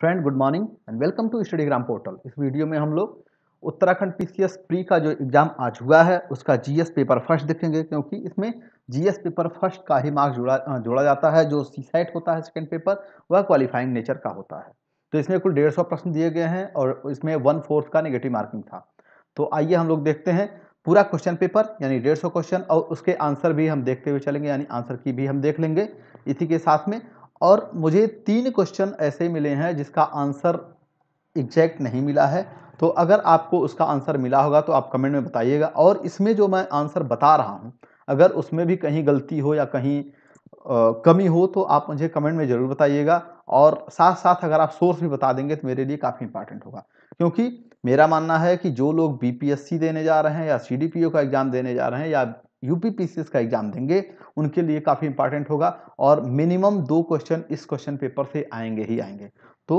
friend good morning and welcome to Studygram portal इस वीडियो में हम लोग उत्तराखंड पीसीएस प्री का जो एग्जाम आज हुआ है उसका जीएस पेपर फर्स्ट देखेंगे क्योंकि इसमें जीएस पेपर फर्स्ट का ही मार्क्स जोड़ा जोड़ा जाता है जो सी साइट होता है सेकेंड पेपर वह क्वालिफाइंग नेचर का होता है तो इसमें कुल डेढ़ सौ प्रश्न दिए गए हैं और इसमें वन फोर्थ का निगेटिव मार्किंग था तो आइए हम लोग देखते हैं पूरा क्वेश्चन पेपर यानी डेढ़ सौ क्वेश्चन और उसके आंसर भी हम देखते हुए चलेंगे यानी आंसर की भी हम देख लेंगे इसी के साथ में और मुझे तीन क्वेश्चन ऐसे मिले हैं जिसका आंसर एग्जैक्ट नहीं मिला है तो अगर आपको उसका आंसर मिला होगा तो आप कमेंट में बताइएगा और इसमें जो मैं आंसर बता रहा हूँ अगर उसमें भी कहीं गलती हो या कहीं आ, कमी हो तो आप मुझे कमेंट में ज़रूर बताइएगा और साथ साथ अगर आप सोर्स भी बता देंगे तो मेरे लिए काफ़ी इंपॉर्टेंट होगा क्योंकि मेरा मानना है कि जो लोग बी देने जा रहे हैं या सी का एग्ज़ाम देने जा रहे हैं या यूपीपीसीएस का एग्जाम देंगे उनके लिए काफ़ी इंपॉर्टेंट होगा और मिनिमम दो क्वेश्चन इस क्वेश्चन पेपर से आएंगे ही आएंगे तो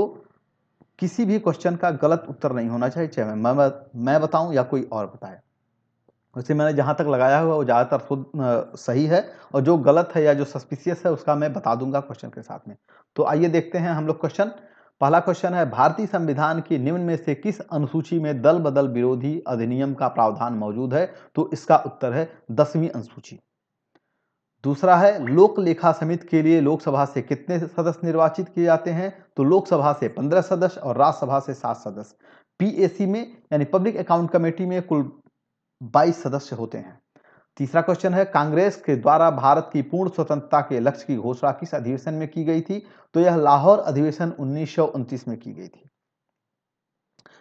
किसी भी क्वेश्चन का गलत उत्तर नहीं होना चाहिए चाहे मैं मैं बताऊं या कोई और बताए वैसे मैंने जहां तक लगाया हुआ वो ज़्यादातर खुद सही है और जो गलत है या जो सस्पिशियस है उसका मैं बता दूंगा क्वेश्चन के साथ में तो आइए देखते हैं हम लोग क्वेश्चन पहला क्वेश्चन है भारतीय संविधान की निम्न में से किस अनुसूची में दल बदल विरोधी अधिनियम का प्रावधान मौजूद है तो इसका उत्तर है दसवीं अनुसूची दूसरा है लोक लेखा समिति के लिए लोकसभा से कितने सदस्य निर्वाचित किए जाते हैं तो लोकसभा से पंद्रह सदस्य और राज्यसभा से सात सदस्य पीएसी में यानी पब्लिक अकाउंट कमेटी में कुल बाईस सदस्य होते हैं तीसरा क्वेश्चन है कांग्रेस के द्वारा भारत की पूर्ण स्वतंत्रता के लक्ष्य की घोषणा किस अधिवेशन में की गई थी तो यह लाहौर अधिवेशन उन्नीस में की गई थी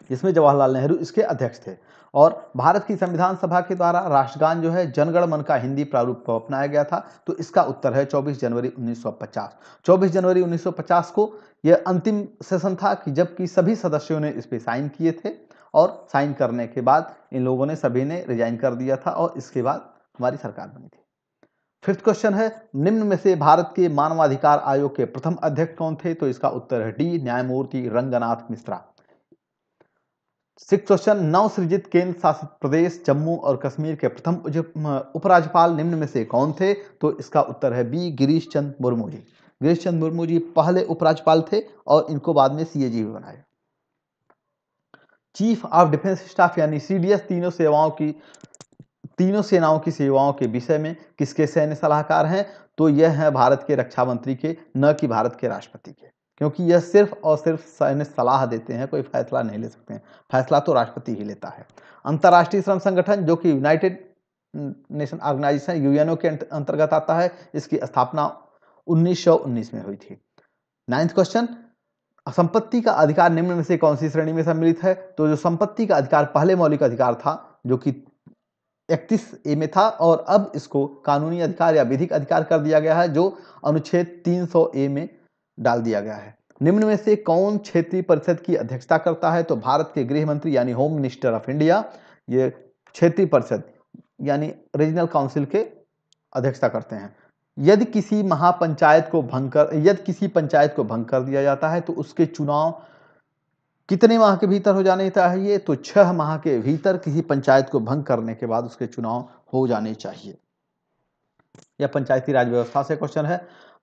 जिसमें जवाहरलाल नेहरू इसके अध्यक्ष थे और भारत की संविधान सभा के द्वारा राष्ट्रगान जो है जनगण मन का हिंदी प्रारूप को अपनाया गया था तो इसका उत्तर है 24 जनवरी 1950 24 जनवरी 1950 को यह अंतिम सेशन था कि जबकि सभी सदस्यों ने इस पर साइन किए थे और साइन करने के बाद इन लोगों ने सभी ने रिजाइन कर दिया था और इसके बाद हमारी सरकार बनी थी फिफ्थ क्वेश्चन है निम्न में से भारत के मानवाधिकार आयोग के प्रथम अध्यक्ष कौन थे तो इसका उत्तर है डी न्यायमूर्ति रंगनाथ मिश्रा सिक्स क्वेश्चन नवसृजित केंद्र शासित प्रदेश जम्मू और कश्मीर के प्रथम उपराज्यपाल निम्न में से कौन थे तो इसका उत्तर है बी गिरीश चंद मुर्मू जी गिरीश चंद मुर्मू जी पहले उपराज्यपाल थे और इनको बाद में सी भी बनाए चीफ ऑफ डिफेंस स्टाफ यानी सीडीएस तीनों सेवाओं की तीनों सेनाओं की सेवाओं के विषय में किसके सैन्य सलाहकार हैं तो यह है भारत के रक्षा मंत्री के न कि भारत के राष्ट्रपति के क्योंकि यह सिर्फ और सिर्फ सैन्य सलाह देते हैं कोई फैसला नहीं ले सकते हैं फैसला तो राष्ट्रपति ही लेता है अंतर्राष्ट्रीय श्रम संगठन जो कि यूनाइटेड नेशन ऑर्गेनाइजेशन यूएनओ के अंतर्गत आता है इसकी स्थापना 1919 में हुई थी नाइन्थ क्वेश्चन संपत्ति का अधिकार निम्न में से कौन सी श्रेणी में सम्मिलित है तो जो संपत्ति का अधिकार पहले मौलिक अधिकार था जो कि इकतीस ए में था और अब इसको कानूनी अधिकार या विधिक अधिकार कर दिया गया है जो अनुच्छेद 300 ए में डाल दिया गया है निम्न में से कौन क्षेत्रीय परिषद की अध्यक्षता करता है तो भारत के गृह मंत्री यानी होम मिनिस्टर ऑफ इंडिया ये क्षेत्रीय परिषद यानी रीजनल काउंसिल के अध्यक्षता करते हैं यदि किसी महापंचायत को भंग कर यदि किसी पंचायत को भंग कर दिया जाता है तो उसके चुनाव कितने माह के भीतर हो जाने चाहिए तो छह माह के भीतर किसी पंचायत को भंग करने के बाद उसके चुनाव हो जाने चाहिए यह पंचायती राज व्यवस्था से क्वेश्चन है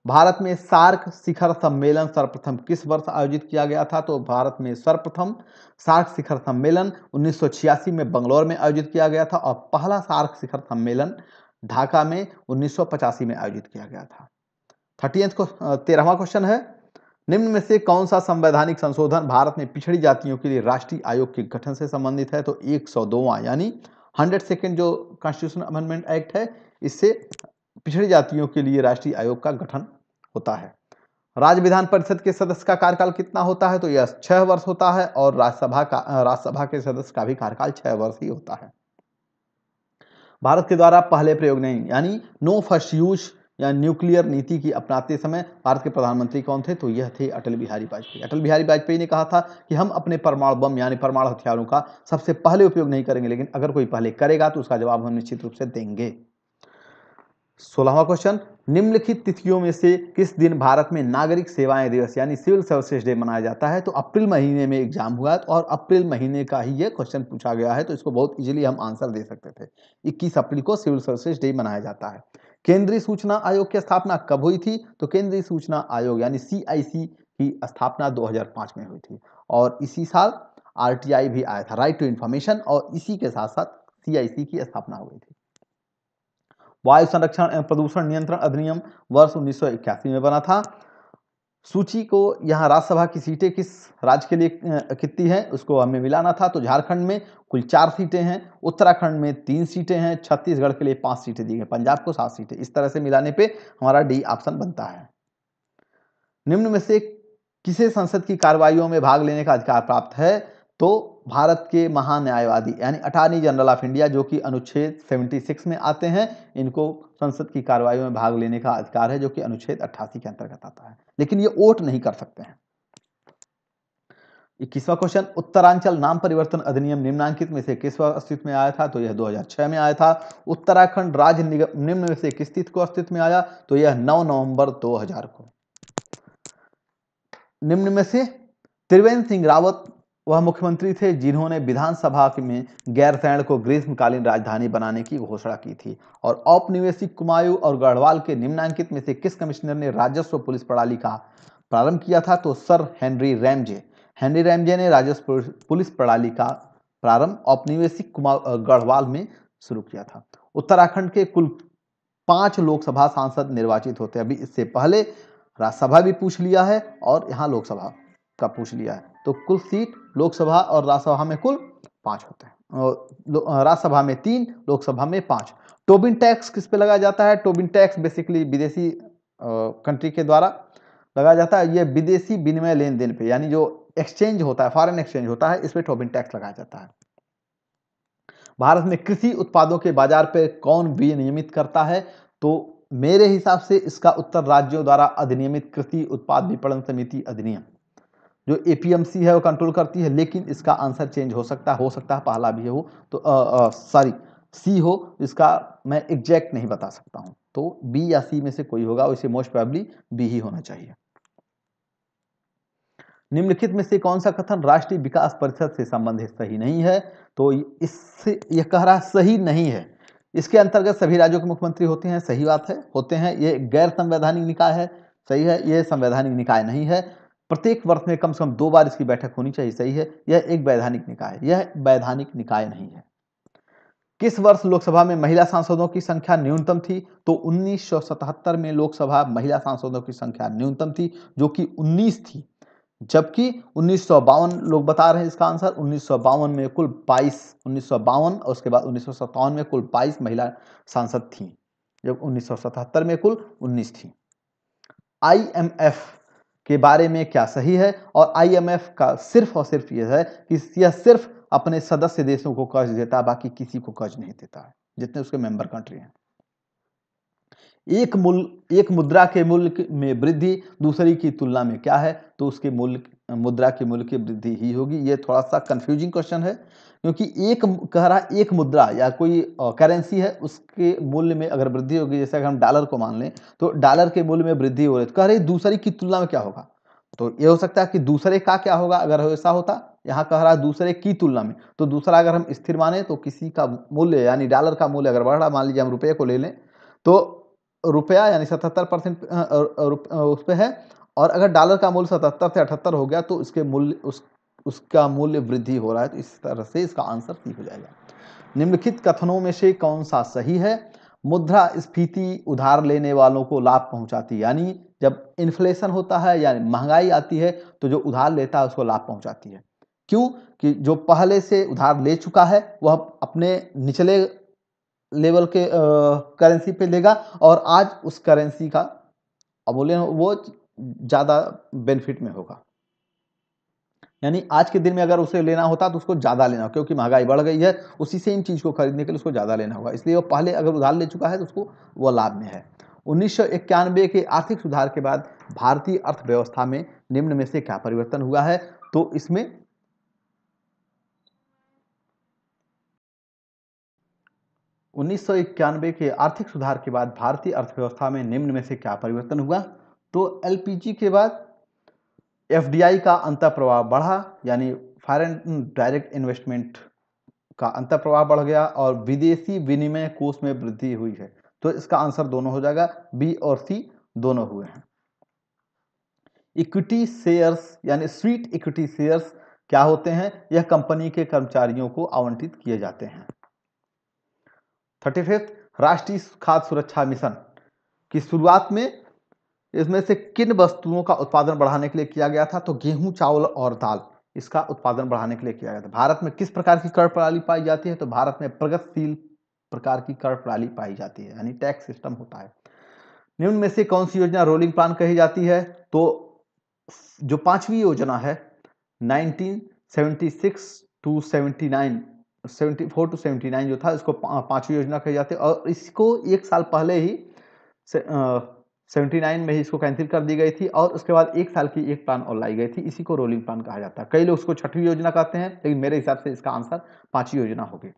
भारत में सार्क शिखर सम्मेलन सर्वप्रथम किस वर्ष आयोजित किया गया था तो भारत में सर्वप्रथम सार्क शिखर सम्मेलन उन्नीस में बंगलौर में आयोजित किया गया था और पहला सार्क शिखर सम्मेलन ढाका में उन्नीस में आयोजित किया गया था थर्टी को तेरहवा क्वेश्चन है निम्न में से कौन सा संवैधानिक संशोधन भारत में पिछड़ी जातियों के लिए राष्ट्रीय आयोग के गठन से संबंधित है तो एक सौ यानी हंड्रेड सेकेंड जो कॉन्स्टिट्यूशन अमेंडमेंट एक्ट है इससे पिछड़ी जातियों के लिए राष्ट्रीय आयोग का गठन होता है राज्य विधान परिषद के सदस्य का कार्यकाल कितना होता है तो यह छह वर्ष होता है और राज्यसभा का राज्यसभा के सदस्य का भी कार्यकाल छह वर्ष ही होता है भारत के द्वारा पहले प्रयोग नहीं यानी नो फर्स्ट यूज या न्यूक्लियर नीति की अपनाते समय भारत के प्रधानमंत्री कौन थे तो यह थे अटल बिहारी वाजपेयी अटल बिहारी वाजपेयी ने कहा था कि हम अपने परमाणु बम यानी परमाणु हथियारों का सबसे पहले उपयोग नहीं करेंगे लेकिन अगर कोई पहले करेगा तो उसका जवाब हम निश्चित रूप से देंगे सोलहवा क्वेश्चन निम्नलिखित तिथियों में से किस दिन भारत में नागरिक सेवाएं दिवस यानी सिविल सर्विसेज डे मनाया जाता है तो अप्रैल महीने में एग्जाम हुआ है और अप्रैल महीने का ही यह क्वेश्चन पूछा गया है तो इसको बहुत इजीली हम आंसर दे सकते थे 21 अप्रैल को सिविल सर्विसेज डे मनाया जाता है केंद्रीय सूचना आयोग की स्थापना कब हुई थी तो केंद्रीय सूचना आयोग यानी सीआईसी की स्थापना 2005 में हुई थी और इसी साल आरटीआई भी आया था राइट टू इंफॉर्मेशन और इसी के साथ साथ सीआईसी की स्थापना हुई थी वायु संरक्षण एवं प्रदूषण नियंत्रण अधिनियम वर्ष उन्नीस में बना था सूची को यहाँ राज्यसभा की सीटें किस राज्य के लिए कितनी हैं उसको हमें मिलाना था तो झारखंड में कुल चार सीटें हैं उत्तराखंड में तीन सीटें हैं छत्तीसगढ़ के लिए पांच सीटें दी गई पंजाब को सात सीटें इस तरह से मिलाने पे हमारा डी ऑप्शन बनता है निम्न में से किसे संसद की कार्रवाई में भाग लेने का अधिकार प्राप्त है तो भारत के महान्यायवादी यानी अटॉर्नी जनरल ऑफ इंडिया जो कि अनुच्छेद 76 में आते हैं इनको संसद की कार्रवाई में भाग लेने का अधिकार है जो कि अनुच्छेद 88 के अंतर्गत आता है लेकिन ये वोट नहीं कर सकते हैं इक्कीसवा क्वेश्चन उत्तरांचल नाम परिवर्तन अधिनियम निम्नांकित में से किस अस्तित्व में आया था तो यह 2006 में आया था उत्तराखंड राज्य निगम निम्न में से किस तिथि को अस्तित्व में आया तो यह 9 नवंबर 2000 को निम्न में से त्रिवेंद्र सिंह रावत वह मुख्यमंत्री थे जिन्होंने विधानसभा में गैरसैण को ग्रीष्मकालीन राजधानी बनाने की घोषणा की थी और औपनिवेशिक कुमायूं और गढ़वाल के निम्नांकित में से किस कमिश्नर ने राजस्व पुलिस प्रणाली का प्रारंभ किया था तो sir Henry Ramsay Henry Ramsay ने राजस्व पुलिस प्रणाली का प्रारंभ औपनिवेशिक गढ़वाल में शुरू किया था उत्तराखंड के कुल पांच लोकसभा सांसद निर्वाचित होते अभी इससे पहले राज्यसभा भी पूछ लिया है और यहाँ लोकसभा का पूछ लिया है तो कुल सीट लोकसभा और राज्यसभा में कुल पाँच होते हैं राज्यसभा में तीन लोकसभा में पाँच टोबिन टैक्स किस पे लगाया जाता है टोबिन टैक्स बेसिकली विदेशी कंट्री के द्वारा लगाया जाता है ये विदेशी विनिमय लेन देन पे यानी जो एक्सचेंज होता है फॉरेन एक्सचेंज होता है इस पर टोबिन टैक्स लगाया जाता है भारत में कृषि उत्पादों के बाजार पर कौन विनियमित करता है तो मेरे हिसाब से इसका उत्तर राज्यों द्वारा अधिनियमित कृषि उत्पाद विपणन समिति अधिनियम जो एपीएमसी है वो कंट्रोल करती है लेकिन इसका आंसर चेंज हो सकता है हो सकता है पहला भी हो तो सॉरी सी हो इसका मैं एग्जैक्ट नहीं बता सकता हूँ तो बी या सी में से कोई होगा वैसे मोस्ट प्रॉबली बी ही होना चाहिए निम्नलिखित में से कौन सा कथन राष्ट्रीय विकास परिषद से संबंधित सही नहीं है तो इससे यह कह रहा सही नहीं है इसके अंतर्गत सभी राज्यों के मुख्यमंत्री होते हैं सही बात है होते हैं ये गैर संवैधानिक निकाय है सही है ये संवैधानिक निकाय नहीं है प्रत्येक वर्ष में कम से कम दो बार इसकी बैठक होनी चाहिए सही है यह एक वैधानिक निकाय है यह वैधानिक निकाय नहीं है किस वर्ष लोकसभा में महिला सांसदों की संख्या न्यूनतम थी तो 1977 में लोकसभा महिला सांसदों की संख्या न्यूनतम थी जो कि 19 थी जबकि उन्नीस लोग बता रहे हैं इसका आंसर उन्नीस में कुल बाईस उन्नीस और उसके बाद उन्नीस में कुल बाईस महिला सांसद थीं जब 1977 में कुल 19 थी आईएमएफ के बारे में क्या सही है और आईएमएफ का सिर्फ और सिर्फ यह है कि यह सिर्फ अपने सदस्य देशों को कर्ज देता है बाकी किसी को कर्ज नहीं देता है जितने उसके मेंबर कंट्री हैं एक मूल एक मुद्रा के मूल्य में वृद्धि दूसरी की तुलना में क्या है तो उसके मूल्य मुद्रा की मूल्य की वृद्धि ही होगी ये थोड़ा सा कंफ्यूजिंग क्वेश्चन है क्योंकि एक कह रहा है एक मुद्रा या कोई करेंसी है उसके मूल्य में अगर वृद्धि होगी जैसे अगर हम डॉलर को मान लें तो डॉलर के मूल्य में वृद्धि हो रही है तो कह रही दूसरी की तुलना में क्या होगा तो ये हो सकता है कि दूसरे का क्या होगा अगर ऐसा होता यहाँ कह रहा है दूसरे की तुलना में तो दूसरा अगर हम स्थिर माने तो किसी का मूल्य यानी डॉलर का मूल्य अगर बढ़ रहा मान लीजिए हम रुपये को ले लें तो रुपया यानी सतहत्तर परसेंट उस पर है और अगर डॉलर का मूल्य सतहत्तर से अठहत्तर हो गया तो इसके मूल्य उस उसका मूल्य वृद्धि हो रहा है तो इस तरह से इसका आंसर सी हो जाएगा निम्नलिखित कथनों में से कौन सा सही है मुद्रा स्फीति उधार लेने वालों को लाभ पहुंचाती यानी जब इन्फ्लेशन होता है यानी महंगाई आती है तो जो उधार लेता है उसको लाभ पहुंचाती है क्यों कि जो पहले से उधार ले चुका है वह अपने निचले लेवल के करेंसी पे लेगा और आज उस करेंसी का अमूल्य वो ज़्यादा बेनिफिट में होगा यानी आज के दिन में अगर उसे लेना होता तो उसको ज़्यादा लेना क्योंकि महंगाई बढ़ गई है उसी सेम चीज़ को खरीदने के लिए उसको ज़्यादा लेना होगा इसलिए वो पहले अगर उधार ले चुका है तो उसको वह लाभ में है उन्नीस के आर्थिक सुधार के बाद भारतीय अर्थव्यवस्था में निम्न में से क्या परिवर्तन हुआ है तो इसमें उन्नीस के आर्थिक सुधार के बाद भारतीय अर्थव्यवस्था में निम्न में से क्या परिवर्तन हुआ तो एलपीजी के बाद एफडीआई का अंतर प्रभाव बढ़ा यानी फॉरेन डायरेक्ट इन्वेस्टमेंट का अंतर प्रभाव बढ़ गया और विदेशी विनिमय कोष में वृद्धि हुई है तो इसका आंसर दोनों हो जाएगा बी और सी दोनों हुए हैं इक्विटी शेयर्स यानी स्वीट इक्विटी शेयर्स क्या होते हैं यह कंपनी के कर्मचारियों को आवंटित किए जाते हैं थर्टी फिफ्थ राष्ट्रीय खाद्य सुरक्षा मिशन की शुरुआत में इसमें से किन वस्तुओं का उत्पादन बढ़ाने के लिए किया गया था तो गेहूं चावल और दाल इसका उत्पादन बढ़ाने के लिए किया गया था भारत में किस प्रकार की कर प्रणाली पाई जाती है तो भारत में प्रगतिशील प्रकार की कर प्रणाली पाई जाती है यानी टैक्स सिस्टम होता है निम्न में से कौन सी योजना रोलिंग प्लान कही जाती है तो जो पांचवी योजना है 1976 टू 79 74 टू 79 जो था इसको पांचवी योजना कही जाती है और इसको एक साल पहले ही 79 में ही इसको कैंसिल कर दी गई थी और उसके बाद एक साल की एक प्लान और लाई गई थी इसी को रोलिंग प्लान कहा जाता है कई लोग उसको छठवीं योजना कहते हैं लेकिन मेरे हिसाब से इसका आंसर पांचवी योजना होगी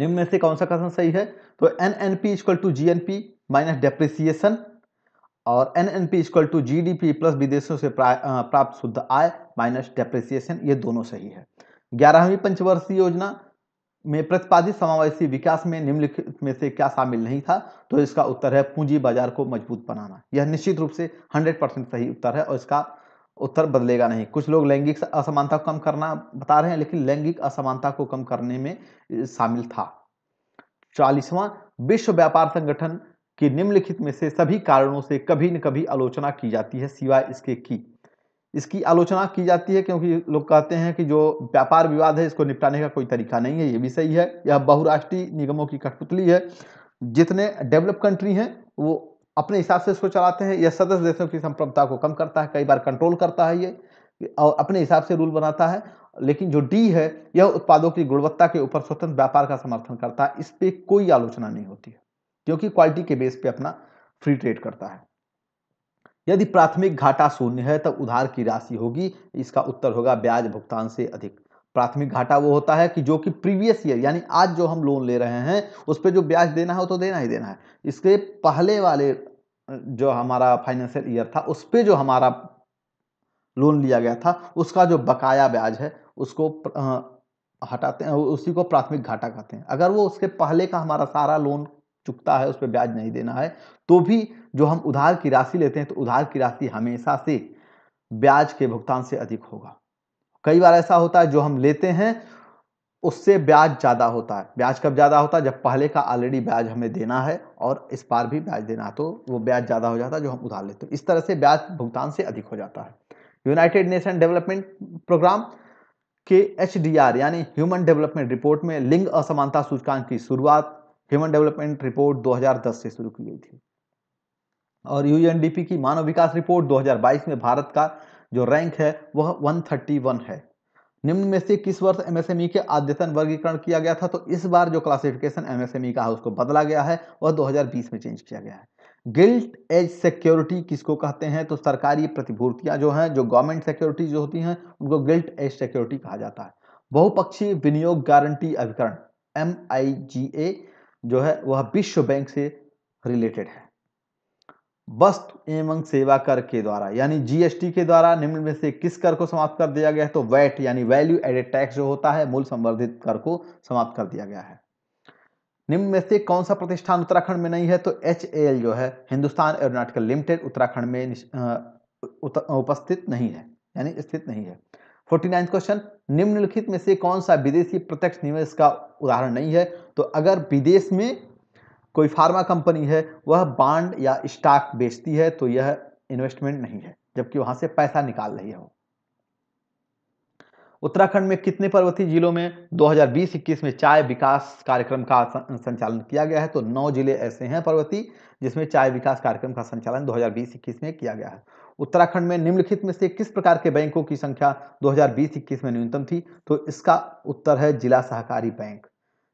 निम्न में से कौन सा कथन सही है तो N N P equal to G N P minus depreciation और N N P equal to G D P plus विदेशों से प्राप्त शुद्ध आय माइनस डेप्रिसिएशन ये दोनों सही है ग्यारहवीं पंचवर्षीय योजना में प्रतिपादित समावेशी विकास में निम्नलिखित में से क्या शामिल नहीं था तो इसका उत्तर है पूंजी बाजार को मजबूत बनाना यह निश्चित रूप से 100 परसेंट सही उत्तर है और इसका उत्तर बदलेगा नहीं कुछ लोग लैंगिक असमानता को कम करना बता रहे हैं लेकिन लैंगिक असमानता को कम करने में शामिल था चालीसवां विश्व व्यापार संगठन की निम्नलिखित में से सभी कारणों से कभी न कभी आलोचना की जाती है सिवाय इसके की इसकी आलोचना की जाती है क्योंकि लोग कहते हैं कि जो व्यापार विवाद है इसको निपटाने का कोई तरीका नहीं है ये भी सही है यह बहुराष्ट्रीय निगमों की कठपुतली है जितने डेवलप कंट्री हैं वो अपने हिसाब से इसको चलाते हैं यह सदस्य देशों की संप्रभुता को कम करता है कई बार कंट्रोल करता है ये और अपने हिसाब से रूल बनाता है लेकिन जो डी है यह उत्पादों की गुणवत्ता के ऊपर स्वतंत्र व्यापार का समर्थन करता है इस पर कोई आलोचना नहीं होती है क्योंकि क्वालिटी के बेस पर अपना फ्री ट्रेड करता है यदि प्राथमिक घाटा शून्य है तब उधार की राशि होगी इसका उत्तर होगा ब्याज भुगतान से अधिक प्राथमिक घाटा वो होता है कि जो कि प्रीवियस ईयर यानी आज जो हम लोन ले रहे हैं उस पर जो ब्याज देना है वो तो देना ही देना है इसके पहले वाले जो हमारा फाइनेंशियल ईयर था उस पर जो हमारा लोन लिया गया था उसका जो बकाया ब्याज है उसको हटाते हैं उसी को प्राथमिक घाटा कहते हैं अगर वो उसके पहले का हमारा सारा लोन चुकता है उस पर ब्याज नहीं देना है तो भी जो हम उधार की राशि लेते हैं तो उधार की राशि हमेशा से ब्याज के भुगतान से अधिक होगा कई बार ऐसा होता है जो हम लेते हैं उससे ब्याज ज़्यादा होता है ब्याज कब ज़्यादा होता है जब पहले का ऑलरेडी ब्याज हमें देना है और इस बार भी ब्याज देना है तो वो ब्याज ज़्यादा हो जाता है जो हम उधार लेते हैं इस तरह से ब्याज भुगतान से अधिक हो जाता है यूनाइटेड नेशन डेवलपमेंट प्रोग्राम के एच यानी ह्यूमन डेवलपमेंट रिपोर्ट में लिंग असमानता सूचकांक की शुरुआत ह्यूमन डेवलपमेंट रिपोर्ट 2010 से शुरू की गई थी और यू की मानव विकास रिपोर्ट 2022 में भारत का जो रैंक है वह 131 है निम्न में से किस वर्ष एमएसएमई e के अद्यतन वर्गीकरण किया गया था तो इस बार जो क्लासिफिकेशन एमएसएमई e का है उसको बदला गया है वह 2020 में चेंज किया गया है गिल्ट एज सिक्योरिटी किसको कहते हैं तो सरकारी प्रतिभूतियां जो हैं जो गवर्नमेंट सिक्योरिटी जो होती हैं उनको गिल्ट एज सिक्योरिटी कहा जाता है बहुपक्षीय विनियोग गारंटी अभिकरण एम जो है वह विश्व बैंक से रिलेटेड है वस्तु एवं सेवा कर के द्वारा यानी जीएसटी के द्वारा निम्न में से किस कर को समाप्त कर दिया गया है तो वैट यानी वैल्यू एडेड टैक्स जो होता है मूल संवर्धित कर को समाप्त कर दिया गया है निम्न में से कौन सा प्रतिष्ठान उत्तराखंड में नहीं है तो एच जो है हिंदुस्तान एरोनाटिकल लिमिटेड उत्तराखंड में उपस्थित नहीं है यानी स्थित नहीं है फोर्टी क्वेश्चन निम्नलिखित में से कौन सा विदेशी प्रत्यक्ष निवेश का उदाहरण नहीं है तो अगर विदेश में कोई फार्मा कंपनी है वह बांड या स्टॉक बेचती है तो यह इन्वेस्टमेंट नहीं है जबकि वहां से पैसा निकाल रही है उत्तराखंड में कितने पर्वतीय जिलों में 2020-21 में चाय विकास कार्यक्रम का संचालन किया गया है तो नौ जिले ऐसे हैं पर्वतीय जिसमें चाय विकास कार्यक्रम का संचालन 2020-21 में किया गया है उत्तराखंड में निम्नलिखित में से किस प्रकार के बैंकों की संख्या 2020-21 में न्यूनतम थी तो इसका उत्तर है जिला सहकारी बैंक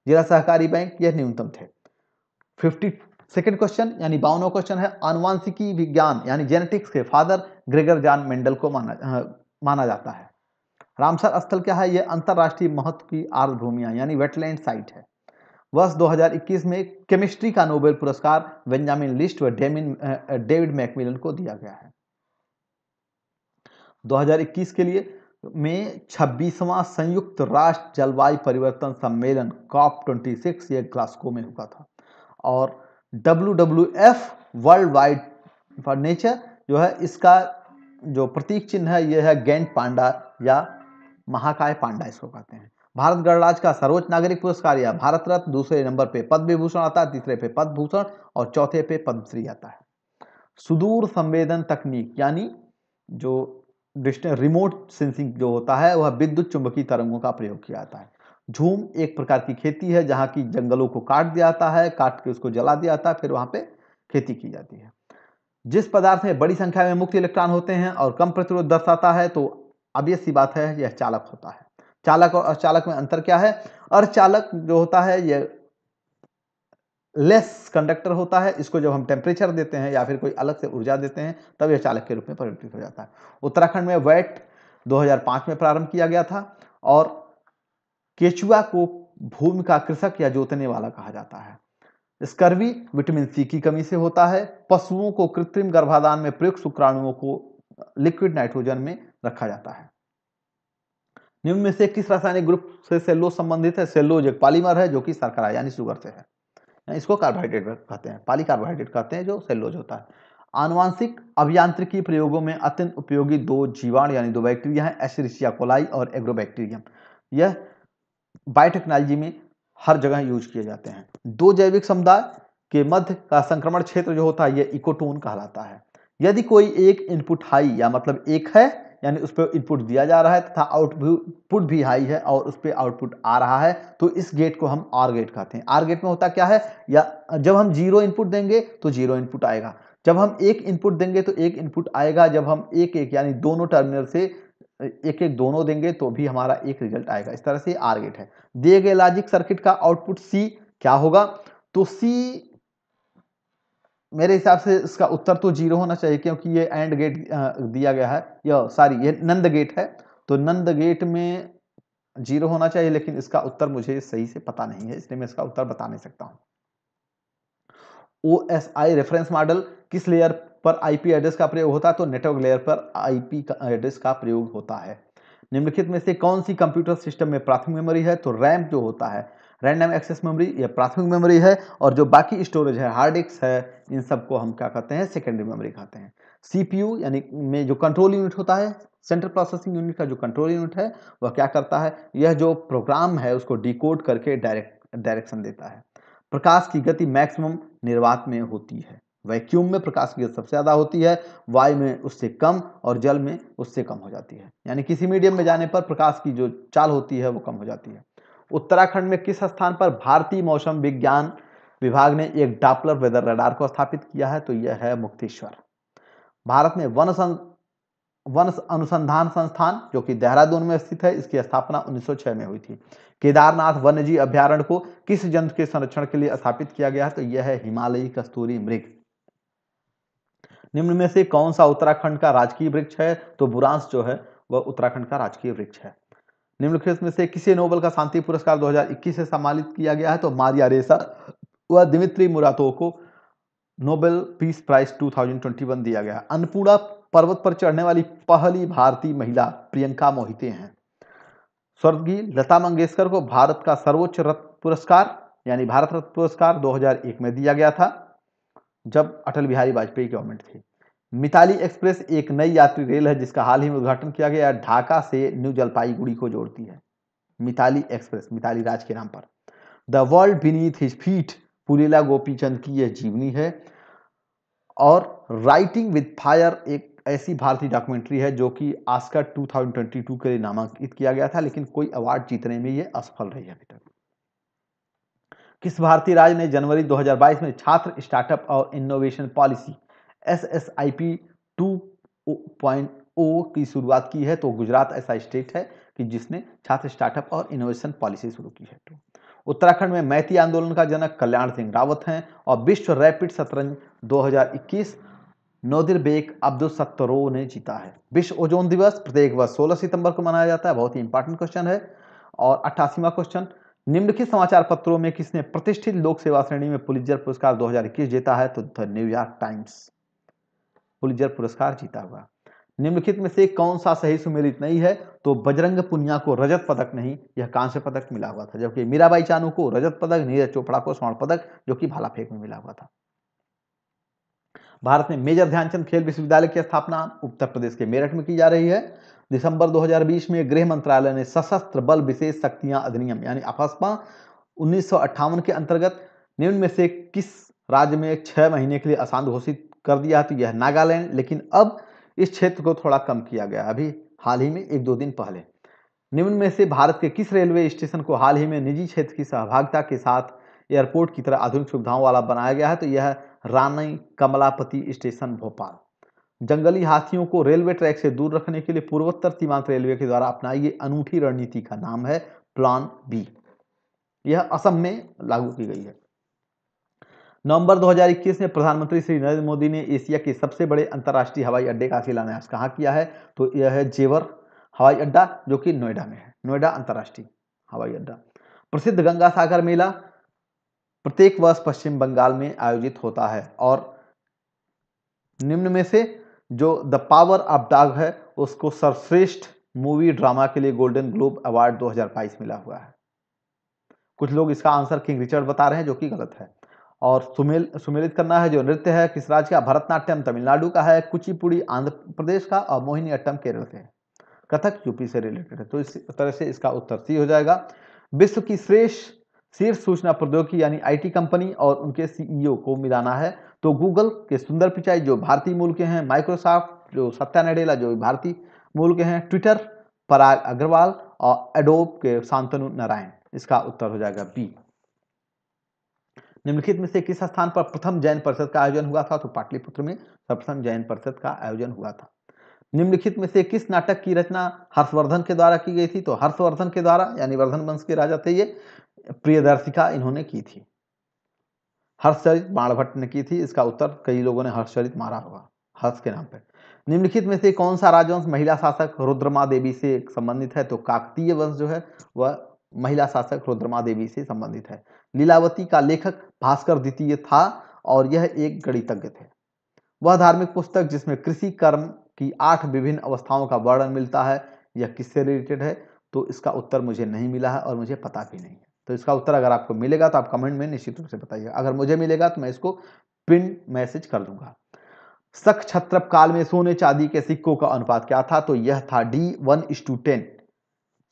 जिला सहकारी बैंक यह न्यूनतम थे फिफ्टी सेकेंड क्वेश्चन यानी बावनवा क्वेश्चन है अनुवांशिकी विज्ञान यानी जेनेटिक्स के फादर ग्रेगर जान मेंडल को माना माना जाता है रामसर स्थल क्या है यह अंतर्राष्ट्रीय महत्व की आर्द्रभूमिया यानी वेटलैंड साइट है वर्ष 2021 में केमिस्ट्री का नोबेल पुरस्कार बेंजामिन लिस्ट व डेमिन डेविड मैकमिलन को दिया गया है 2021 के लिए में 26वां संयुक्त राष्ट्र जलवायु परिवर्तन सम्मेलन कॉप 26 यह ग्लास्को में हुआ था और WWF world wide for nature जो है इसका जो प्रतीक चिन्ह है यह है गेंट पांडा या महाकाय पांडा इसको कहते हैं भारत गणराज का सर्वोच्च नागरिक पुरस्कार या भारत रत्न दूसरे नंबर पे पद्म विभूषण आता है तीसरे पे पद्म भूषण और चौथे पे पद्मश्री आता है सुदूर संवेदन तकनीक यानी जो डिस्टेंस रिमोट सेंसिंग जो होता है वह विद्युत चुंबकीय तरंगों का प्रयोग किया जाता है झूम एक प्रकार की खेती है जहां की जंगलों को काट दिया जाता है काट के उसको जला दिया जाता है फिर वहां पे खेती की जाती है जिस पदार्थ में बड़ी संख्या में मुक्त इलेक्ट्रॉन होते हैं और कम प्रतिरोध दर्शाता है तो ऑब्वियस सी बात है यह चालक होता है चालक और अचालक में अंतर क्या है अर्चालक जो होता है यह लेस कंडक्टर होता है इसको जब हम टेम्परेचर देते हैं या फिर कोई अलग से ऊर्जा देते हैं तब यह चालक के रूप में परिवर्तित हो जाता है उत्तराखंड में वैट 2005 में प्रारंभ किया गया था और केचुआ को भूमि का कृषक या जोतने वाला कहा जाता है स्कर्वी विटामिन सी की कमी से होता है पशुओं को कृत्रिम गर्भाधान में प्रयुक्त शुक्राणुओं को लिक्विड नाइट्रोजन में रखा जाता है निम्न में से किस रासायनिक ग्रुप से सेलो संबंधित है सेल्लोज एक पालीमर है जो कि सरकरा यानी शुगर से है इसको कार्बोहाइड्रेट कहते हैं पाली कार्बोहाइड्रेट कहते हैं जो सेल्लोज होता है आनुवांशिक अभियांत्रिकी प्रयोगों में अत्यंत उपयोगी दो जीवाणु यानी दो बैक्टीरिया हैं एसरिशिया कोलाई और एग्रोबैक्टीरियम यह बायोटेक्नोलॉजी में हर जगह यूज किए जाते हैं दो जैविक समुदाय के मध्य का संक्रमण क्षेत्र जो होता है यह इकोटोन कहलाता है यदि कोई एक इनपुट हाई या मतलब एक है यानी उस पर इनपुट दिया जा रहा है तथा आउटपुट भी हाई है और उस पर आउटपुट आ रहा है तो इस गेट को हम आर गेट कहते हैं आर गेट में होता क्या है या जब हम जीरो इनपुट देंगे तो जीरो इनपुट आएगा जब हम एक इनपुट देंगे तो एक इनपुट आएगा जब हम एक एक यानी दोनों टर्मिनल से एक एक दोनों देंगे तो भी हमारा एक रिजल्ट आएगा इस तरह से आर गेट है दिए गए लॉजिक सर्किट का आउटपुट सी क्या होगा तो सी मेरे हिसाब से इसका उत्तर तो जीरो होना चाहिए क्योंकि ये एंड गेट दिया गया है या सॉरी ये नंद गेट है तो नंद गेट में जीरो होना चाहिए लेकिन इसका उत्तर मुझे सही से पता नहीं है इसलिए मैं इसका उत्तर बता नहीं सकता हूं O S I reference model किस लेयर पर आईपी एड्रेस का प्रयोग होता है तो नेटवर्क लेयर पर आईपी एड्रेस का प्रयोग होता है निम्नलिखित में से कौन सी कंप्यूटर सिस्टम में प्राथमिक मेमोरी है तो रैम जो होता है रैंडम एक्सेस मेमोरी यह प्राथमिक मेमोरी है और जो बाकी स्टोरेज है हार्ड डिस्क है इन सबको हम क्या कहते हैं सेकेंडरी मेमोरी कहते हैं सीपीयू यानी में जो कंट्रोल यूनिट होता है सेंट्रल प्रोसेसिंग यूनिट का जो कंट्रोल यूनिट है वह क्या करता है यह जो प्रोग्राम है उसको डिकोड करके डायरेक्ट डायरेक्शन देता है प्रकाश की गति मैक्सिमम निर्वात में होती है वैक्यूम में प्रकाश की गति सबसे ज़्यादा होती है वायु में उससे कम और जल में उससे कम हो जाती है यानी किसी मीडियम में जाने पर प्रकाश की जो चाल होती है वो कम हो जाती है उत्तराखंड में किस स्थान पर भारतीय मौसम विज्ञान विभाग ने एक डापलर वेदर रडार को स्थापित किया है तो यह है मुक्तेश्वर भारत में वन वन अनुसंधान संस्थान जो कि देहरादून में स्थित है इसकी स्थापना 1906 में हुई थी केदारनाथ वन्यजीव अभ्यारण्य को किस जंतु के संरक्षण के लिए स्थापित किया गया है तो यह है हिमालयी कस्तूरी मृग निम्न में से कौन सा उत्तराखंड का राजकीय वृक्ष है तो बुरांस जो है वह उत्तराखंड का राजकीय वृक्ष है निम्नलिखित में से किसी नोबल का शांति पुरस्कार 2021 से सम्मानित किया गया है तो मारिया रेसा व दिमित्री मुरातो को नोबेल पीस प्राइज 2021 दिया गया अन्नपूर्णा पर्वत पर चढ़ने वाली पहली भारतीय महिला प्रियंका मोहिते हैं स्वर्गीय लता मंगेशकर को भारत का सर्वोच्च रत्न पुरस्कार यानी भारत रत्न पुरस्कार 2001 में दिया गया था जब अटल बिहारी वाजपेयी गवर्नमेंट थी मिताली एक्सप्रेस एक नई यात्री रेल है जिसका हाल ही में उद्घाटन किया गया ढाका से न्यू जलपाईगुड़ी को जोड़ती है मिताली एक्सप्रेस मिताली राज के नाम पर the world beneath his feet Pullela Gopichand की यह जीवनी है और राइटिंग विद फायर एक ऐसी भारतीय डॉक्यूमेंट्री है जो कि आस्कर 2022 के लिए नामांकित किया गया था लेकिन कोई अवार्ड जीतने में ये असफल रही है अभी तक किस भारतीय राज्य ने जनवरी 2022 में छात्र स्टार्टअप और innovation policy S S I P two point O की शुरुआत की है तो गुजरात ऐसा स्टेट है कि जिसने छात्र स्टार्टअप और इनोवेशन पॉलिसी शुरू की है तो उत्तराखंड में मैथी आंदोलन का जनक कल्याण सिंह रावत हैं और विश्व रैपिड शतरंज 2021 नोदिर बेग अब्दुल सत्तरो ने जीता है विश्व ओजोन दिवस प्रत्येक वर्ष 16 सितंबर को मनाया जाता है बहुत ही इंपॉर्टेंट क्वेश्चन है और अट्ठासीवा क्वेश्चन निम्नलिखित समाचार पत्रों में किसने प्रतिष्ठित लोक सेवा श्रेणी में पुलिजर पुरस्कार 2021 जीता है तो द न्यूयॉर्क टाइम्स पुलिजर पुरस्कार जीता हुआ निम्नलिखित में से कौन सा सही सुमेलित नहीं है तो बजरंग पुनिया को रजत पदक नहीं यह कांस्य पदक मिला हुआ था जबकि मीराबाई चानू को रजत पदक नीरज चोपड़ा को स्वर्ण पदक जो कि भाला फेंक में मिला हुआ था भारत में मेजर ध्यानचंद खेल विश्वविद्यालय की स्थापना उत्तर प्रदेश के मेरठ में की जा रही है दिसंबर 2020 में गृह मंत्रालय ने सशस्त्र बल विशेष शक्तियां अधिनियम यानी अफसपा उन्नीस के अंतर्गत निम्न में से किस राज्य में छह महीने के लिए अशांत घोषित कर दिया तो यह नागालैंड लेकिन अब इस क्षेत्र को थोड़ा कम किया गया अभी हाल ही में एक दो दिन पहले निम्न में से भारत के किस रेलवे स्टेशन को हाल ही में निजी क्षेत्र की सहभागिता के साथ एयरपोर्ट की तरह आधुनिक सुविधाओं वाला बनाया गया है तो यह रानी कमलापति स्टेशन भोपाल जंगली हाथियों को रेलवे ट्रैक से दूर रखने के लिए पूर्वोत्तर सीमांत रेलवे के द्वारा अपनाई गई अनूठी रणनीति का नाम है प्लान बी यह असम में लागू की गई है नवंबर 2021 में प्रधानमंत्री श्री नरेंद्र मोदी ने एशिया के सबसे बड़े अंतर्राष्ट्रीय हवाई अड्डे का शिलान्यास कहाँ किया है तो यह है जेवर हवाई अड्डा जो कि नोएडा में है नोएडा अंतर्राष्ट्रीय हवाई अड्डा प्रसिद्ध गंगा सागर मेला प्रत्येक वर्ष पश्चिम बंगाल में आयोजित होता है और निम्न में से जो द पावर ऑफ डॉग है उसको सर्वश्रेष्ठ मूवी ड्रामा के लिए गोल्डन ग्लोब अवार्ड 2022 मिला हुआ है कुछ लोग इसका आंसर किंग रिचर्ड बता रहे हैं जो कि गलत है और सुमेल सुमेलित करना है जो नृत्य है किस राज्य का भरतनाट्यम तमिलनाडु का है कुचिपुड़ी आंध्र प्रदेश का और मोहिनी अट्टम केरल से है कथक यूपी से रिलेटेड है तो इस तरह से इसका उत्तर सी हो जाएगा विश्व की श्रेष्ठ शीर्ष सूचना प्रौद्योगिकी यानी आईटी कंपनी और उनके सीईओ को मिलाना है तो गूगल के सुंदर पिचाई जो भारतीय मूल के हैं माइक्रोसॉफ्ट जो सत्या नडेला जो भारतीय मूल के हैं ट्विटर पराग अग्रवाल और एडोब के शांतनु नारायण इसका उत्तर हो जाएगा बी निम्नलिखित में से किस स्थान पर प्रथम जैन परिषद का आयोजन हुआ था तो पाटलिपुत्र में सर्वप्रथम जैन परिषद का आयोजन हुआ था निम्नलिखित में से किस नाटक की रचना हर्षवर्धन के द्वारा की गई थी तो हर्षवर्धन के द्वारा यानी वर्धन वंश के राजा थे ये प्रियदर्शिका इन्होंने की थी हर्षचरित बाणभट्ट ने की थी इसका उत्तर कई लोगों ने हर्षचरित मारा होगा हर्ष के नाम पर निम्नलिखित में से कौन सा राजवंश महिला शासक रुद्रमा देवी से संबंधित है तो काकतीय वंश जो है वह महिला शासक रुद्रमा देवी से संबंधित है लीलावती का लेखक भास्कर द्वितीय था और यह एक गणितज्ञ थे वह धार्मिक पुस्तक जिसमें कृषि कर्म की आठ विभिन्न अवस्थाओं का वर्णन मिलता है यह किससे रिलेटेड है तो इसका उत्तर मुझे नहीं मिला है और मुझे पता भी नहीं तो इसका उत्तर अगर आपको मिलेगा तो आप कमेंट में निश्चित रूप से बताइए अगर मुझे मिलेगा तो मैं इसको पिन मैसेज कर दूंगा सख छत्र काल में सोने चांदी के सिक्कों का अनुपात क्या था तो यह था डी वन टू टेन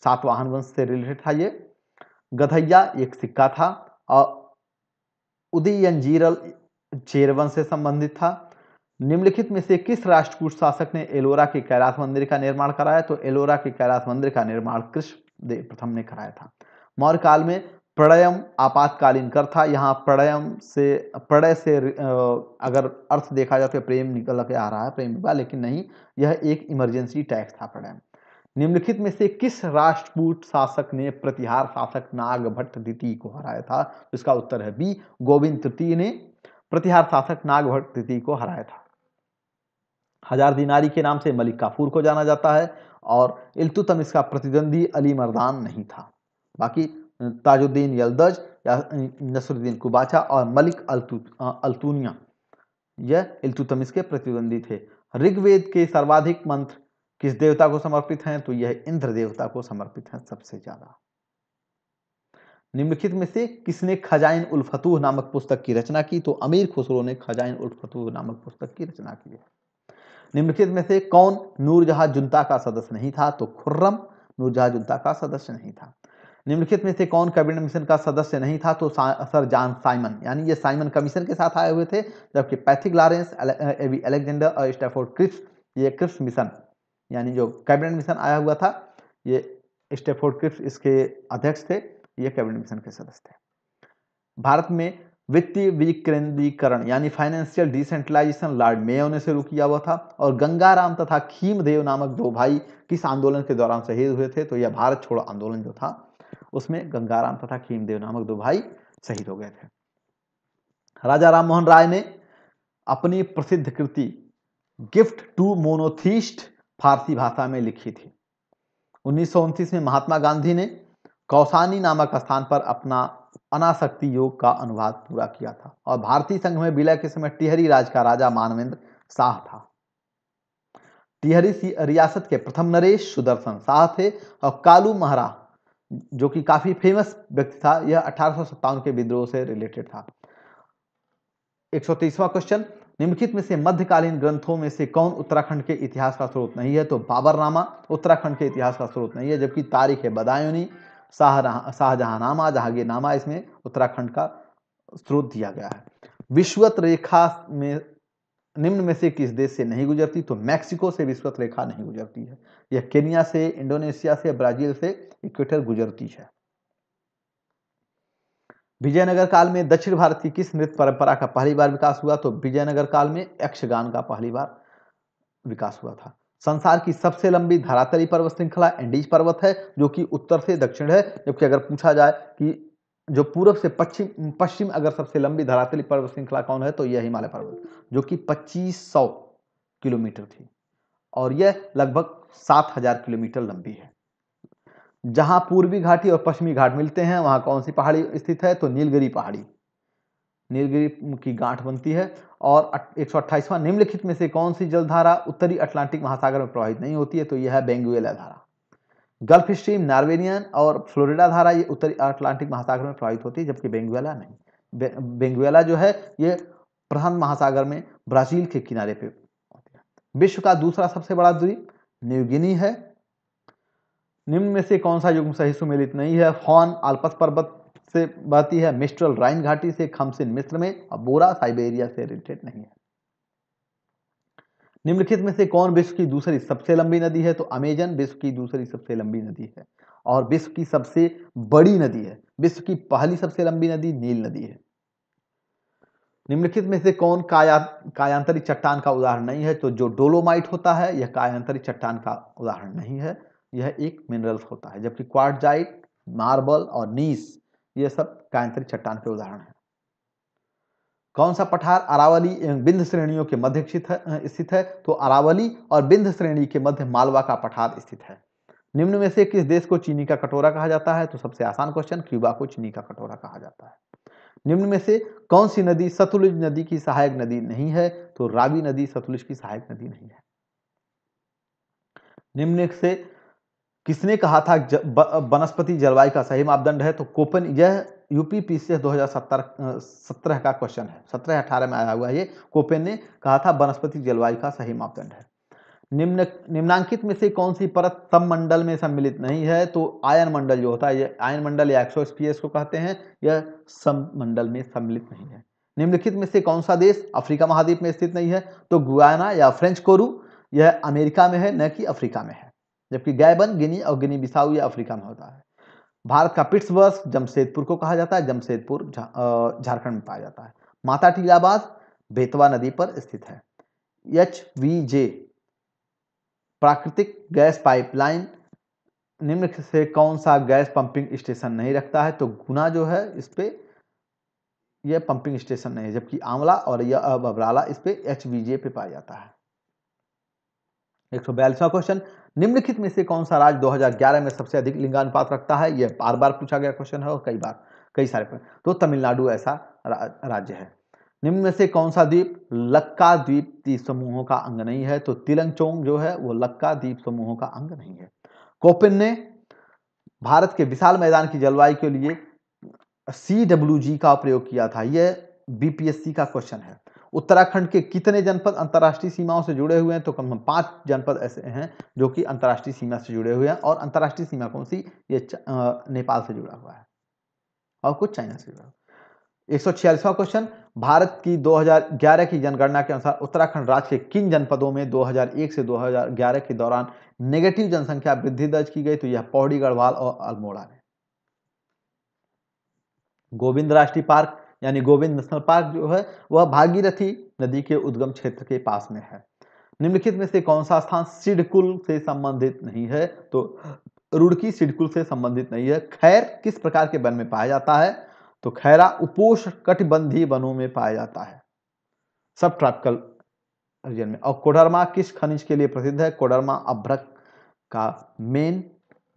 सात वाहन वंश से रिलेटेड था ये गधैया एक सिक्का था और उदयंजीरल चेरवन से संबंधित था निम्नलिखित में से किस राष्ट्रकूट शासक ने एलोरा के कैलाश मंदिर का निर्माण कराया तो एलोरा के कैलाश मंदिर का निर्माण कृष्ण प्रथम ने कराया था मौर्य काल में प्रणयम आपातकालीन कर था यहाँ प्रणयम से प्रणय से अगर अर्थ देखा जाए तो प्रेम निकल के आ रहा है प्रेम विवाह लेकिन नहीं यह एक इमरजेंसी टैक्स था प्रणयम निम्नलिखित में से किस राष्ट्रकूट शासक ने प्रतिहार शासक भट्ट द्वितीय को हराया था इसका उत्तर है बी गोविंद तृतीय ने प्रतिहार शासक भट्ट द्वितीय को हराया था हजार दिनारी के नाम से मलिक काफूर को जाना जाता है और इल्तुतमिश का प्रतिद्वंदी अली मर्दान नहीं था बाकी ताजुद्दीन यलदज या नसरुद्दीन कुबाचा और मलिक अलतु अलतूनिया यह इल्तुतमिस के प्रतिद्वंदी थे ऋग्वेद के सर्वाधिक मंत्र किस देवता को समर्पित हैं तो यह इंद्र देवता को समर्पित हैं सबसे ज्यादा निम्नलिखित में से किसने खजाइन उल फतूह नामक पुस्तक की रचना की तो अमीर खुसरो ने खजाइन उल फतूह नामक पुस्तक की रचना की है निम्नलिखित में से कौन नूरजहां जुनता का सदस्य नहीं था तो खुर्रम नूरजहां जुनता का सदस्य नहीं था निम्नलिखित में से कौन कैबिनेट मिशन का सदस्य नहीं था तो सर जॉन साइमन यानी ये साइमन कमीशन के साथ आए हुए थे जबकि पैथिक लॉरेंस एवी अलेक्जेंडर और स्टेफोर्ड क्रिप्स ये क्रिप्स मिशन यानी जो कैबिनेट मिशन आया हुआ था ये स्टेफोर्ड क्रिप्स इसके अध्यक्ष थे ये कैबिनेट मिशन के सदस्य थे भारत में वित्तीय विकेंद्रीकरण यानी फाइनेंशियल डिसेंट्रलाइजेशन लॉर्ड मेयो ने शुरू किया हुआ था और गंगाराम तथा खीमदेव नामक दो भाई किस आंदोलन के दौरान शहीद हुए थे तो यह भारत छोड़ो आंदोलन जो था उसमें गंगाराम तथा खीमदेव नामक दो भाई शहीद हो गए थे राजा राम मोहन राय ने अपनी प्रसिद्ध कृति गिफ्ट टू मोनोथीस्ट फारसी भाषा में लिखी थी उन्नीस में महात्मा गांधी ने कौसानी नामक स्थान पर अपना अनाशक्ति योग का अनुवाद पूरा किया था और भारतीय संघ में विलय के समय टिहरी राज का राजा मानवेंद्र शाह था टिहरी रियासत के प्रथम नरेश सुदर्शन शाह थे और कालू महरा जो कि काफ़ी फेमस व्यक्ति था यह अठारह के विद्रोह से रिलेटेड था एक क्वेश्चन निम्नलिखित में से मध्यकालीन ग्रंथों में से कौन उत्तराखंड के इतिहास का स्रोत नहीं है तो बाबरनामा उत्तराखंड के इतिहास का स्रोत नहीं है जबकि तारीख है बदायूनी शाहजहानामा जहांगीरनामा इसमें उत्तराखंड का स्रोत दिया गया है विश्वत रेखा में निम्न में से किस देश से नहीं गुजरती तो मैक्सिको से विश्वत रेखा नहीं गुजरती है यह केनिया से इंडोनेशिया से ब्राजील से इक्वेटर गुजरती है विजयनगर काल में दक्षिण भारत की किस नृत्य परंपरा का पहली बार विकास हुआ तो विजयनगर काल में यक्षगान का पहली बार विकास हुआ था संसार की सबसे लंबी धरातली पर्वत श्रृंखला एंडीज पर्वत है जो कि उत्तर से दक्षिण है जबकि अगर पूछा जाए कि जो पूर्व से पश्चिम पश्चिम अगर सबसे लंबी धरातली पर्वत श्रृंखला कौन है तो यह हिमालय पर्वत जो कि 2500 किलोमीटर थी और यह लगभग 7000 किलोमीटर लंबी है जहां पूर्वी घाटी और पश्चिमी घाट मिलते हैं वहां कौन सी पहाड़ी स्थित है तो नीलगिरी पहाड़ी नीलगिरी की गांठ बनती है और एक सौ निम्नलिखित में से कौन सी जलधारा उत्तरी अटलांटिक महासागर में प्रवाहित नहीं होती है तो यह है बेंगुएला धारा गल्फ स्ट्रीम नार्वेनियन और फ्लोरिडा धारा ये उत्तरी अटलांटिक महासागर में प्रवाहित होती है जबकि बेंगुएला नहीं बेंगुएला जो है ये प्रशांत महासागर में ब्राजील के किनारे पे होती है विश्व का दूसरा सबसे बड़ा द्वीप न्यूगिनी है निम्न में से कौन सा युग्म सही सुमेलित नहीं है हॉन आल्पस पर्वत से बहती है मिस्ट्रल राइन घाटी से खमसिन मिस्र में और बोरा साइबेरिया से रिलेटेड नहीं है निम्नलिखित में से कौन विश्व की दूसरी सबसे लंबी नदी है तो अमेजन विश्व की दूसरी सबसे लंबी नदी है और विश्व की सबसे बड़ी नदी है विश्व की पहली सबसे लंबी नदी नील नदी है निम्नलिखित में से कौन काया कायांतरिक चट्टान का उदाहरण नहीं है तो जो डोलोमाइट होता है यह कायांतरिक चट्टान का उदाहरण नहीं है यह एक मिनरल्स होता है जबकि क्वार्टजाइट मार्बल और नीस ये सब कायंत्रिक चट्टान के उदाहरण हैं कौन सा पठार अरावली एवं बिंध श्रेणियों के मध्य स्थित है तो अरावली और बिंध श्रेणी के मध्य मालवा का पठार स्थित है निम्न में से किस देश को चीनी का कटोरा कहा जाता है तो सबसे आसान क्वेश्चन क्यूबा को चीनी का कटोरा कहा जाता है निम्न में से कौन सी नदी सतलुज नदी की सहायक नदी नहीं है तो रावी नदी सतलुज की सहायक नदी नहीं है निम्न से किसने कहा था वनस्पति जलवायु का सही मापदंड है तो कोपन यह यूपी से दो हजार सत्रह सत्रह का क्वेश्चन है सत्रह अठारह में आया हुआ है ये कोपेन ने कहा था वनस्पति जलवायु का सही मापदंड है निम्न निम्नांकित में से कौन सी परत सममंडल में सम्मिलित नहीं है तो आयन मंडल जो होता है ये आयन मंडल या एक्सोस्पीएस को कहते हैं यह सममंडल में सम्मिलित नहीं है निम्नलिखित में से कौन सा देश अफ्रीका महाद्वीप में स्थित नहीं है तो गुआना या फ्रेंच कोरू यह अमेरिका में है न कि अफ्रीका में है जबकि गैबन गिनी और गिनी बिसाउ या अफ्रीका में होता है भारत का पिट्सबर्ग जमशेदपुर को कहा जाता है जमशेदपुर झारखंड में पाया जाता है माता टीलाबाद बेतवा नदी पर स्थित है एच वी जे प्राकृतिक गैस पाइपलाइन निम्न से कौन सा गैस पंपिंग स्टेशन नहीं रखता है तो गुना जो है इस पर यह पंपिंग स्टेशन नहीं है जबकि आंवला और यह बबराला इस पर एच वी जे पे पाया जाता है एक सौ क्वेश्चन निम्नलिखित में से कौन सा राज्य 2011 में सबसे अधिक लिंगानुपात रखता है यह बार बार पूछा गया क्वेश्चन है और कई बार कई सारे पर तो तमिलनाडु ऐसा रा, राज्य है निम्न में से कौन सा द्वीप लक्का द्वीप द्वीप समूहों का अंग नहीं है तो तिलंगचोंग जो है वो लक्का द्वीप समूहों का अंग नहीं है कोपिन ने भारत के विशाल मैदान की जलवायु के लिए सी का प्रयोग किया था यह बीपीएससी का क्वेश्चन है उत्तराखंड के कितने जनपद अंतर्राष्ट्रीय सीमाओं से जुड़े हुए हैं तो कम से कम पांच जनपद ऐसे हैं जो कि अंतर्राष्ट्रीय सीमा से जुड़े हुए हैं और अंतर्राष्ट्रीय सीमा कौन सी ये नेपाल से जुड़ा हुआ है और कुछ चाइना से जुड़ा हुआ एक सौ क्वेश्चन भारत की 2011 की जनगणना के अनुसार उत्तराखंड राज्य के किन जनपदों में 2001 से 2011 के दौरान नेगेटिव जनसंख्या वृद्धि दर्ज की गई तो यह पौड़ी गढ़वाल और अल्मोड़ा में गोविंद राष्ट्रीय पार्क यानी गोविंद नेशनल पार्क जो है वह भागीरथी नदी के उद्गम क्षेत्र के पास में है निम्नलिखित में से कौन सा स्थान सिडकुल से संबंधित नहीं है तो रुड़की सिडकुल से संबंधित नहीं है खैर किस प्रकार के वन में पाया जाता है तो खैरा उपोष कटिबंधी वनों में पाया जाता है सब ट्रॉपिकल रीजन में और कोडरमा किस खनिज के लिए प्रसिद्ध है कोडरमा अभ्रक का मेन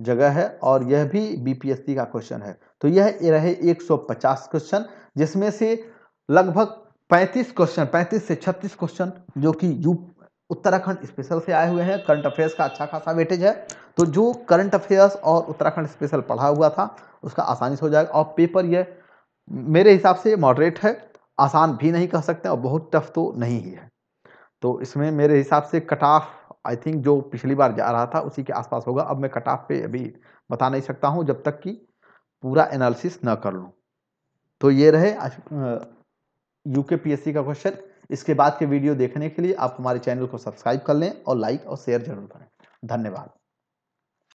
जगह है और यह भी बीपीएससी का क्वेश्चन है तो यह रहे 150 क्वेश्चन जिसमें से लगभग 35 क्वेश्चन 35 से 36 क्वेश्चन जो कि यू उत्तराखंड स्पेशल से आए हुए हैं करंट अफेयर्स का अच्छा खासा वेटेज है तो जो करंट अफेयर्स और उत्तराखंड स्पेशल पढ़ा हुआ था उसका आसानी से हो जाएगा और पेपर यह मेरे हिसाब से मॉडरेट है आसान भी नहीं कह सकते और बहुत टफ तो नहीं ही है तो इसमें मेरे हिसाब से कट ऑफ आई थिंक जो पिछली बार जा रहा था उसी के आसपास होगा अब मैं कट ऑफ पे अभी बता नहीं सकता हूँ जब तक कि पूरा एनालिसिस न कर लूँ तो ये रहे यू के पी का क्वेश्चन इसके बाद के वीडियो देखने के लिए आप हमारे चैनल को सब्सक्राइब कर लें और लाइक और शेयर जरूर करें धन्यवाद